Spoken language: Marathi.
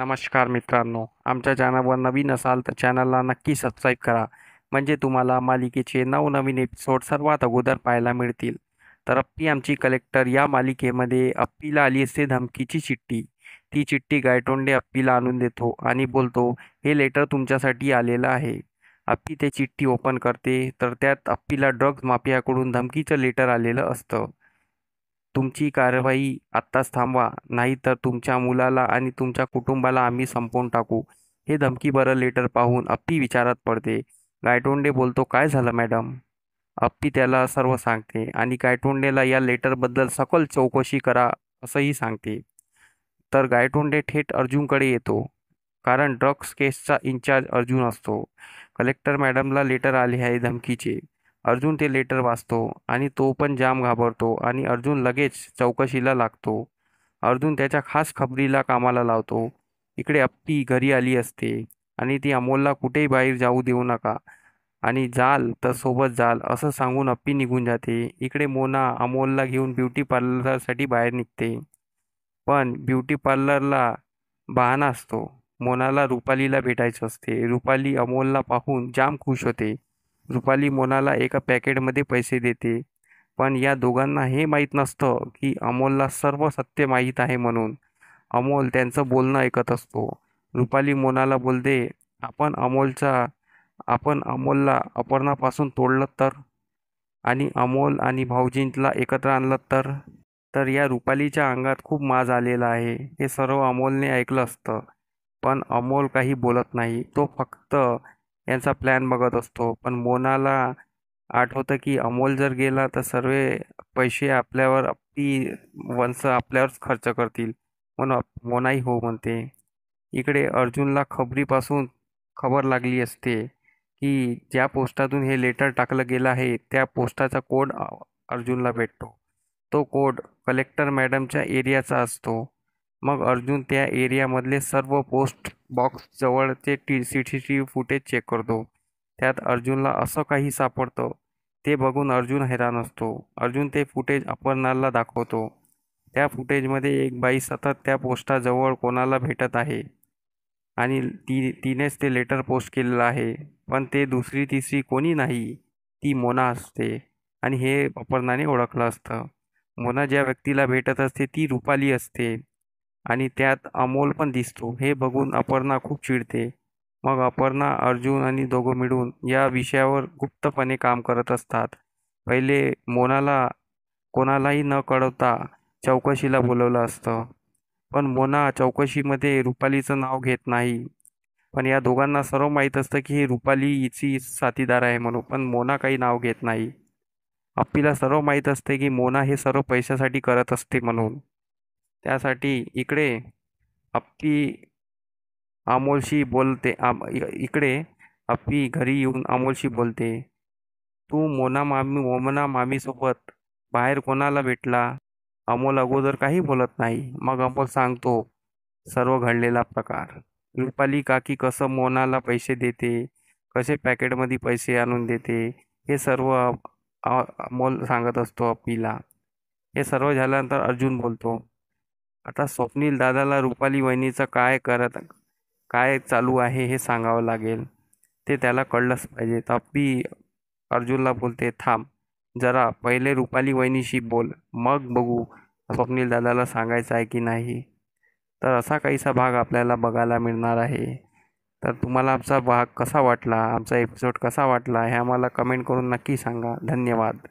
नमस्कार मित्रांनो आमच्या चॅनलवर नवीन असाल तर चॅनलला नक्की सबस्क्राईब करा म्हणजे तुम्हाला मालिकेचे नवनवीन एपिसोड सर्वात अगोदर पाहायला मिळतील तर अप्पी आमची कलेक्टर या मालिकेमध्ये अप्पीला आली असते धमकीची चिठ्ठी ती चिठ्ठी गायटोंडे अप्पीला आणून देतो आणि बोलतो हे लेटर तुमच्यासाठी आलेलं आहे अप्पी ते चिठ्ठी ओपन करते तर त्यात अप्पीला ड्रग्ज माफियाकडून धमकीचं लेटर आलेलं असतं तुमची कारवाई आत्ताच थांबवा नाहीतर तुमच्या मुलाला आणि तुमच्या कुटुंबाला आम्ही संपवून टाकू हे धमकी बरं लेटर पाहून अप्पी विचारात पडते गायटोंडे बोलतो काय झालं मॅडम अप्पी त्याला सर्व सांगते आणि गायटोंडेला या लेटरबद्दल सकल चौकशी करा असंही सांगते तर गायटोंडे थेट अर्जुनकडे येतो कारण ड्रग्स केसचा इन्चार्ज अर्जुन असतो कलेक्टर मॅडमला लेटर आले आहे धमकीचे अर्जुन ते लेटर वाचतो आणि तो पण जाम घाबरतो आणि अर्जुन लगेच चौकशीला लागतो अर्जुन त्याच्या खास खबरीला कामाला लावतो इकडे अप्पी घरी आली असते आणि ती अमोलला कुठेही बाहेर जाऊ देऊ नका आणि जाल तर सोबत जाल असं सांगून अप्पी निघून जाते इकडे मोना अमोलला घेऊन ब्युटी पार्लरसाठी बाहेर निघते पण ब्युटी पार्लरला बहाणा असतो मोनाला रुपालीला भेटायचं असते रुपाली अमोलला पाहून जाम खुश होते रुपाली मोनाला एका पॅकेटमध्ये पैसे देते पण या दोघांना हे माहीत नसतं की अमोलला सर्व सत्य माहीत आहे म्हणून अमोल त्यांचं बोलणं ऐकत असतो रुपाली मोनाला बोलते आपण अमोलचा आपण अमोलला अपर्णापासून तोडलं तर आणि अमोल आणि भाऊजींला एकत्र आणलं तर तर या रुपालीच्या अंगात खूप माज आलेला आहे हे सर्व अमोलने ऐकलं असतं पण अमोल काही बोलत नाही तो फक्त यांचा प्लॅन बघत असतो पण मोनाला आठवतं की अमोल जर गेला तर सर्व पैसे आपल्यावर आपली वंश आपल्यावरच खर्च करतील म्हणून मोनाही हो म्हणते इकडे अर्जुनला खबरीपासून खबर लागली असते की ज्या पोस्टातून हे लेटर टाकलं गेलं आहे त्या पोस्टाचा कोड अर्जुनला भेटतो तो कोड कलेक्टर मॅडमच्या एरियाचा असतो मग अर्जुन त्या एरियामधले सर्व पोस्ट जवळचे T C T T footage check करतो त्यात अर्जुनला असं काही सापडतं ते बघून अर्जुन हैराण असतो अर्जुन ते फुटेज अपर्णाला दाखवतो त्या फुटेजमध्ये एक बाई सतत त्या पोस्टाजवळ कोणाला भेटत आहे आणि ती तिनेच ते लेटर पोस्ट केलेलं आहे पण ते दुसरी तिसरी कोणी नाही ती मोना असते आणि हे अपर्णाने ओळखलं असतं मोना ज्या व्यक्तीला भेटत असते ती रुपाली असते आणि त्यात अमोल पण दिसतो हे बघून अपर्णा खूप चिडते मग अपर्णा अर्जुन आणि दोघं मिळून या विषयावर गुप्तपणे काम करत असतात पहिले मोनाला कोणालाही न कळवता चौकशीला बोलवलं असतं पण मोना चौकशीमध्ये रुपालीचं नाव घेत नाही पण या दोघांना सर्व माहीत असतं की हे रुपाली हिची साथीदार आहे म्हणून पण मोना काही नाव घेत नाही अप्पीला सर्व माहीत असते की मोना हे सर्व पैशासाठी करत असते म्हणून त्यासाठी इकडे आप्पी आमोलशी बोलते आम इकडे आप्पी घरी येऊन अमोलशी बोलते तू मोना मामी मोमना मामीसोबत बाहेर कोणाला भेटला अमोल अगोदर काही बोलत नाही मग अमोल सांगतो सर्व घडलेला प्रकार रुपाली काकी कसं मोनाला पैसे देते कसे पॅकेटमध्ये पैसे आणून देते हे सर्व अमोल सांगत असतो अप्पीला हे सर्व झाल्यानंतर अर्जुन बोलतो आता स्वप्नील दादाला रुपाली वहिनीचं काय करत काय चालू आहे हे सांगावं लागेल ते त्याला कळलंच पाहिजे तप्पी अर्जुनला बोलते थांब जरा पहिले रुपाली वहिनीशी बोल मग बघू स्वप्नील दादाला सांगायचं आहे की नाही तर असा काहीसा भाग आपल्याला बघायला मिळणार आहे तर तुम्हाला आमचा भाग कसा वाटला आमचा एपिसोड कसा वाटला हे आम्हाला कमेंट करून नक्की सांगा धन्यवाद